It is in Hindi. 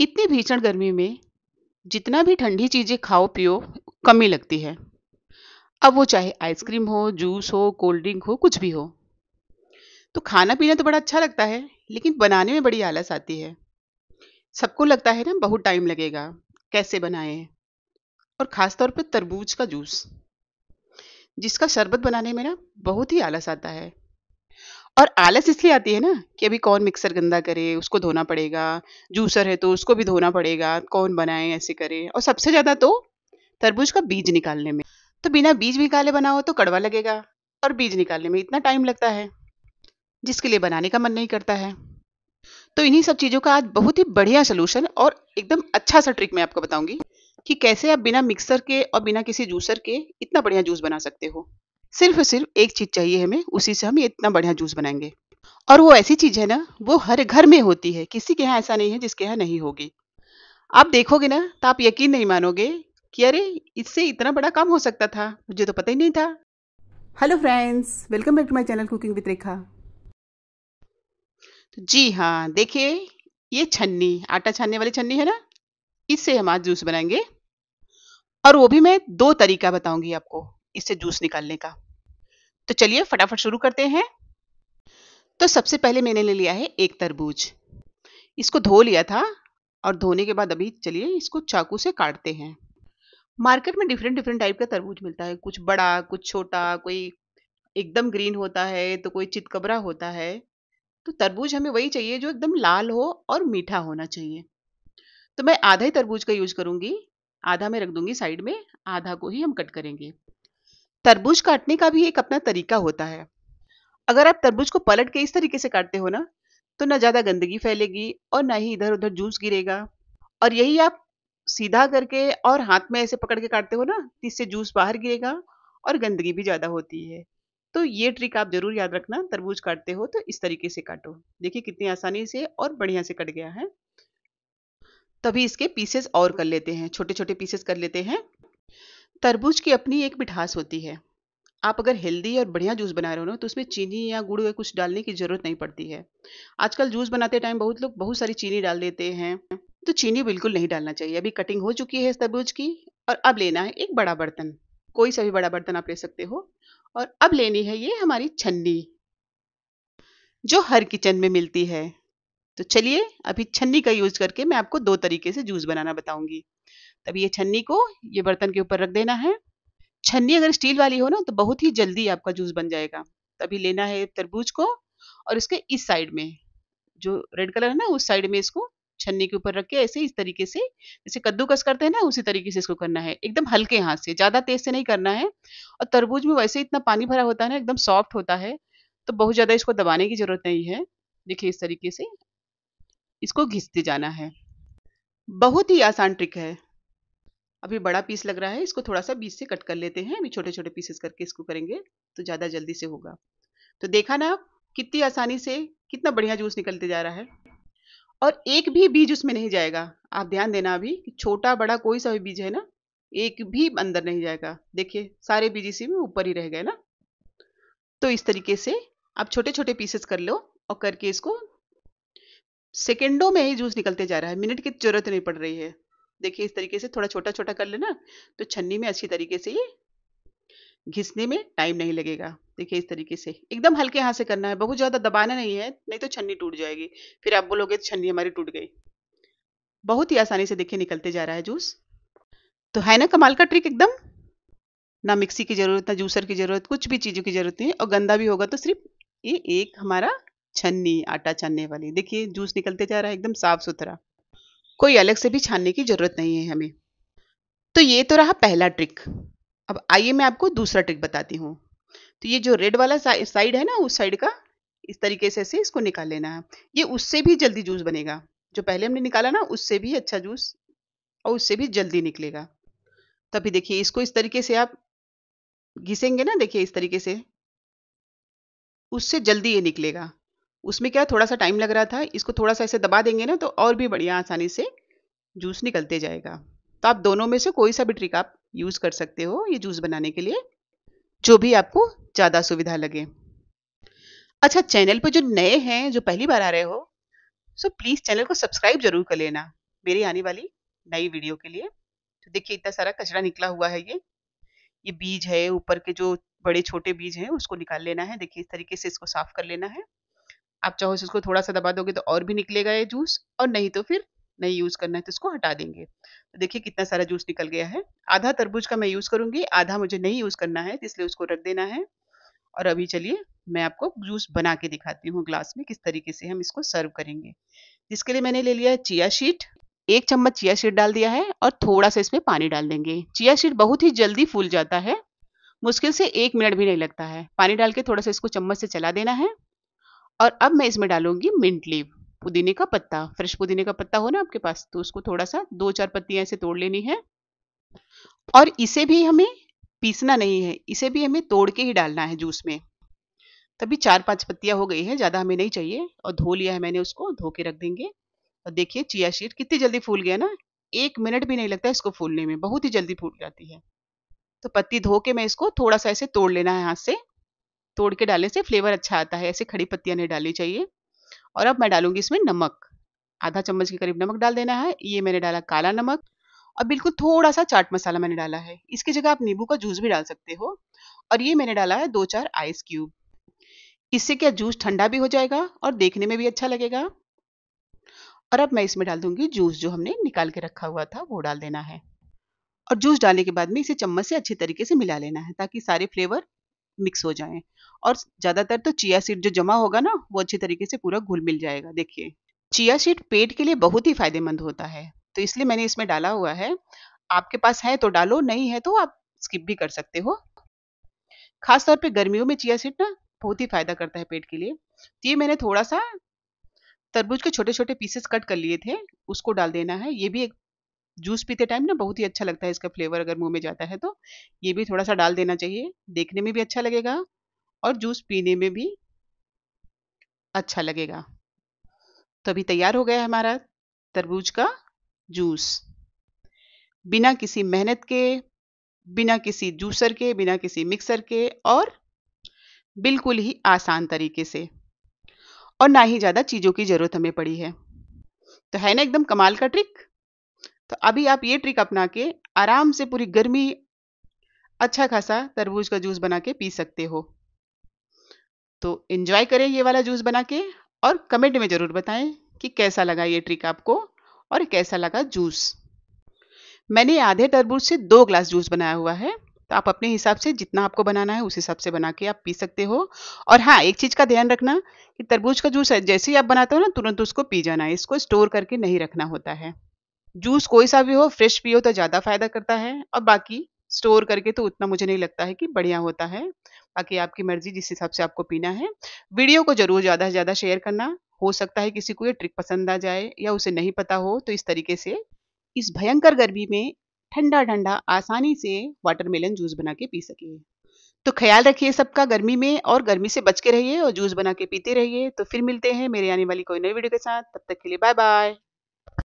इतनी भीषण गर्मी में जितना भी ठंडी चीज़ें खाओ पियो कमी लगती है अब वो चाहे आइसक्रीम हो जूस हो कोल्ड ड्रिंक हो कुछ भी हो तो खाना पीना तो बड़ा अच्छा लगता है लेकिन बनाने में बड़ी आलस आती है सबको लगता है ना बहुत टाइम लगेगा कैसे बनाए और ख़ास तौर पर तरबूज का जूस जिसका शरबत बनाने में ना बहुत ही आलस आता है और आलस इसलिए आती है ना कि अभी कौन मिक्सर गंदा करे उसको धोना पड़ेगा जूसर है तो उसको भी धोना पड़ेगा कौन बनाए ऐसे करे और सबसे ज़्यादा तो तरबूज का बीज निकालने में तो बिना बीज निकाले बनाओ तो कड़वा लगेगा और बीज निकालने में इतना टाइम लगता है जिसके लिए बनाने का मन नहीं करता है तो इन्हीं सब चीज़ों का आज बहुत ही बढ़िया सोलूशन और एकदम अच्छा सा ट्रिक मैं आपको बताऊंगी कि कैसे आप बिना मिक्सर के और बिना किसी जूसर के इतना बढ़िया जूस बना सकते हो सिर्फ सिर्फ एक चीज़ चाहिए हमें उसी से हम इतना बढ़िया जूस बनाएंगे और वो ऐसी चीज़ है ना वो हर घर में होती है किसी के यहाँ ऐसा नहीं है जिसके यहाँ नहीं होगी आप देखोगे ना तो आप यकीन नहीं मानोगे कि अरे इससे इतना बड़ा काम हो सकता था मुझे तो पता ही नहीं था hello friends welcome back to my channel cooking with Rekha ji हाँ देखिए ये छन्नी आटा छानने वाली छन्नी है ना इससे हम आज जूस बनाएंगे और वो भी मैं दो तरीका बताऊंगी आपको इससे जूस निकालने का तो चलिए फटाफट शुरू करते हैं तो सबसे पहले मैंने ले लिया है एक तरबूज इसको धो लिया था और धोने के बाद अभी चलिए इसको चाकू से काटते हैं मार्केट में डिफरेंट डिफरेंट टाइप का तरबूज मिलता है कुछ बड़ा कुछ छोटा कोई एकदम ग्रीन होता है तो कोई चितकबरा होता है तो तरबूज हमें वही चाहिए जो एकदम लाल हो और मीठा होना चाहिए तो मैं आधा ही तरबूज का यूज करूंगी आधा मैं रख दूंगी साइड में आधा को ही हम कट करेंगे तरबूज काटने का भी एक अपना तरीका होता है अगर आप तरबूज को पलट के इस तरीके से काटते हो ना तो ना ज़्यादा गंदगी फैलेगी और ना ही इधर उधर जूस गिरेगा और यही आप सीधा करके और हाथ में ऐसे पकड़ के काटते हो ना तो इससे जूस बाहर गिरेगा और गंदगी भी ज़्यादा होती है तो ये ट्रिक आप ज़रूर याद रखना तरबूज काटते हो तो इस तरीके से काटो देखिए कितनी आसानी से और बढ़िया से कट गया है तभी इसके पीसेस और कर लेते हैं छोटे छोटे पीसेस कर लेते हैं तरबूज की अपनी एक मिठास होती है आप अगर हेल्दी और बढ़िया जूस बना रहे हो ना तो उसमें चीनी या गुड़ या कुछ डालने की ज़रूरत नहीं पड़ती है आजकल जूस बनाते टाइम बहुत लोग बहुत सारी चीनी डाल देते हैं तो चीनी बिल्कुल नहीं डालना चाहिए अभी कटिंग हो चुकी है तरबूज की और अब लेना है एक बड़ा बर्तन कोई सा भी बड़ा बर्तन आप ले सकते हो और अब लेनी है ये हमारी छन्नी जो हर किचन में मिलती है तो चलिए अभी छन्नी का यूज करके मैं आपको दो तरीके से जूस बनाना बताऊंगी तब ये छन्नी को ये बर्तन के ऊपर रख देना है छन्नी अगर स्टील वाली हो ना तो बहुत ही जल्दी आपका जूस बन जाएगा तभी लेना है तरबूज को और इसके इस साइड में जो रेड कलर है ना उस साइड में इसको छन्नी के ऊपर रख के ऐसे इस तरीके से जैसे कद्दूकस करते हैं ना उसी तरीके से इसको करना है एकदम हल्के हाथ से ज़्यादा तेज से नहीं करना है और तरबूज में वैसे इतना पानी भरा होता है ना एकदम सॉफ्ट होता है तो बहुत ज़्यादा इसको दबाने की ज़रूरत नहीं है देखिए इस तरीके से इसको घिसते जाना है बहुत ही आसान ट्रिक है अभी बड़ा पीस लग रहा है इसको थोड़ा सा बीच से कट कर लेते हैं अभी छोटे छोटे पीसेस करके इसको करेंगे तो ज़्यादा जल्दी से होगा तो देखा ना कितनी आसानी से कितना बढ़िया जूस निकलते जा रहा है और एक भी बीज उसमें नहीं जाएगा आप ध्यान देना अभी छोटा बड़ा कोई सा भी बीज है ना एक भी अंदर नहीं जाएगा देखिए सारे बीज इसी में ऊपर ही रह गए ना तो इस तरीके से आप छोटे छोटे पीसेस कर लो और करके इसको सेकेंडों में ही जूस निकलते जा रहा है मिनट की जरूरत नहीं पड़ रही है देखिए इस तरीके से थोड़ा छोटा छोटा कर लेना तो छन्नी में अच्छी तरीके से ये घिसने में टाइम नहीं लगेगा देखिए इस तरीके से एकदम हल्के हाथ से करना है बहुत ज़्यादा दबाना नहीं है नहीं तो छन्नी टूट जाएगी फिर आप बोलोगे छन्नी हमारी टूट गई बहुत ही आसानी से देखिए निकलते जा रहा है जूस तो है ना कमाल का ट्रिक एकदम ना मिक्सी की ज़रूरत ना जूसर की ज़रूरत कुछ भी चीज़ों की ज़रूरत नहीं और गंदा भी होगा तो सिर्फ ये एक हमारा छन्नी आटा छानने वाली देखिए जूस निकलते जा रहा है एकदम साफ सुथरा कोई अलग से भी छानने की ज़रूरत नहीं है हमें तो ये तो रहा पहला ट्रिक अब आइए मैं आपको दूसरा ट्रिक बताती हूँ तो ये जो रेड वाला साइड है ना उस साइड का इस तरीके से ऐसे इसको निकाल लेना है ये उससे भी जल्दी जूस बनेगा जो पहले हमने निकाला ना उससे भी अच्छा जूस और उससे भी जल्दी निकलेगा तभी देखिए इसको इस तरीके से आप घिसेंगे ना देखिए इस तरीके से उससे जल्दी ये निकलेगा उसमें क्या थोड़ा सा टाइम लग रहा था इसको थोड़ा सा ऐसे दबा देंगे ना तो और भी बढ़िया आसानी से जूस निकलते जाएगा तो आप दोनों में से कोई सा भी ट्रिक आप यूज़ कर सकते हो ये जूस बनाने के लिए जो भी आपको ज़्यादा सुविधा लगे अच्छा चैनल पर जो नए हैं जो पहली बार आ रहे हो सो प्लीज़ चैनल को सब्सक्राइब जरूर कर लेना मेरी आने वाली नई वीडियो के लिए तो देखिए इतना सारा कचरा निकला हुआ है ये ये बीज है ऊपर के जो बड़े छोटे बीज हैं उसको निकाल लेना है देखिए इस तरीके से इसको साफ कर लेना है आप चाहो इसको थोड़ा सा दबा दोगे तो और भी निकलेगा ये जूस और नहीं तो फिर नहीं यूज़ करना है तो इसको हटा देंगे तो देखिए कितना सारा जूस निकल गया है आधा तरबूज का मैं यूज़ करूंगी आधा मुझे नहीं यूज़ करना है इसलिए उसको रख देना है और अभी चलिए मैं आपको जूस बना के दिखाती हूँ ग्लास में किस तरीके से हम इसको सर्व करेंगे जिसके लिए मैंने ले लिया है चिया शीट एक चम्मच चिया शीट डाल दिया है और थोड़ा सा इसमें पानी डाल देंगे चिया शीट बहुत ही जल्दी फूल जाता है मुश्किल से एक मिनट भी नहीं लगता है पानी डाल के थोड़ा सा इसको चम्मच से चला देना है और अब मैं इसमें डालूंगी मिंट लीव पुदीने का पत्ता फ्रेश पुदीने का पत्ता हो ना आपके पास तो उसको थोड़ा सा दो चार पत्तियां ऐसे तोड़ लेनी है और इसे भी हमें पीसना नहीं है इसे भी हमें तोड़ के ही डालना है जूस में तभी चार पांच पत्तियां हो गई है ज़्यादा हमें नहीं चाहिए और धो लिया है मैंने उसको धो के रख देंगे और देखिए चिया शीट कितनी जल्दी फूल गया ना एक मिनट भी नहीं लगता इसको फूलने में बहुत ही जल्दी फूल जाती है तो पत्ती धो के मैं इसको थोड़ा सा ऐसे तोड़ लेना है हाथ से तोड़ के डालने से फ्लेवर अच्छा आता है ऐसे खड़ी पत्तियाँ नहीं डालनी चाहिए और अब मैं डालूंगी इसमें नमक आधा चम्मच के करीब नमक डाल देना है ये मैंने डाला काला नमक और बिल्कुल थोड़ा सा चाट मसाला मैंने डाला है इसकी जगह आप नींबू का जूस भी डाल सकते हो और ये मैंने डाला है दो चार आइस क्यूब इससे क्या जूस ठंडा भी हो जाएगा और देखने में भी अच्छा लगेगा और अब मैं इसमें डाल दूंगी जूस जो हमने निकाल के रखा हुआ था वो डाल देना है और जूस डालने के बाद में इसे चम्मच से अच्छे तरीके से मिला लेना है ताकि सारे फ्लेवर मिक्स हो जाएं और ज़्यादातर तो चिया सीड जो जमा होगा ना वो अच्छी तरीके से पूरा घुल मिल जाएगा देखिए चिया सीड पेट के लिए बहुत ही फायदेमंद होता है तो इसलिए मैंने इसमें डाला हुआ है आपके पास है तो डालो नहीं है तो आप स्किप भी कर सकते हो खासतौर पर गर्मियों में चिया सीड ना बहुत ही फायदा करता है पेट के लिए तो ये मैंने थोड़ा सा तरबूज के छोटे छोटे पीसेस कट कर लिए थे उसको डाल देना है ये भी एक जूस पीते टाइम ना बहुत ही अच्छा लगता है इसका फ्लेवर अगर मुंह में जाता है तो ये भी थोड़ा सा डाल देना चाहिए देखने में भी अच्छा लगेगा और जूस पीने में भी अच्छा लगेगा तो अभी तैयार हो गया हमारा तरबूज का जूस बिना किसी मेहनत के बिना किसी जूसर के बिना किसी मिक्सर के और बिल्कुल ही आसान तरीके से और ना ही ज़्यादा चीज़ों की ज़रूरत हमें पड़ी है तो है ना एकदम कमाल का ट्रिक तो अभी आप ये ट्रिक अपना के आराम से पूरी गर्मी अच्छा खासा तरबूज का जूस बना के पी सकते हो तो इन्जॉय करें ये वाला जूस बना के और कमेंट में ज़रूर बताएं कि कैसा लगा ये ट्रिक आपको और कैसा लगा जूस मैंने आधे तरबूज से दो ग्लास जूस बनाया हुआ है तो आप अपने हिसाब से जितना आपको बनाना है उस हिसाब से बना के आप पी सकते हो और हाँ एक चीज़ का ध्यान रखना कि तरबूज का जूस जैसे ही आप बनाते हो ना तुरंत उसको पी जाना है इसको स्टोर करके नहीं रखना होता है जूस कोई सा भी हो फ्रेश पियो तो ज़्यादा फायदा करता है और बाकी स्टोर करके तो उतना मुझे नहीं लगता है कि बढ़िया होता है बाकी आपकी मर्जी जिस हिसाब से आपको पीना है वीडियो को जरूर ज़्यादा से ज़्यादा शेयर करना हो सकता है किसी को ये ट्रिक पसंद आ जाए या उसे नहीं पता हो तो इस तरीके से इस भयंकर गर्मी में ठंडा ठंडा आसानी से वाटरमेलन जूस बना के पी सके तो ख्याल रखिए सबका गर्मी में और गर्मी से बच के रहिए और जूस बना के पीते रहिए तो फिर मिलते हैं मेरे आने वाली कोई नई वीडियो के साथ तब तक के लिए बाय बाय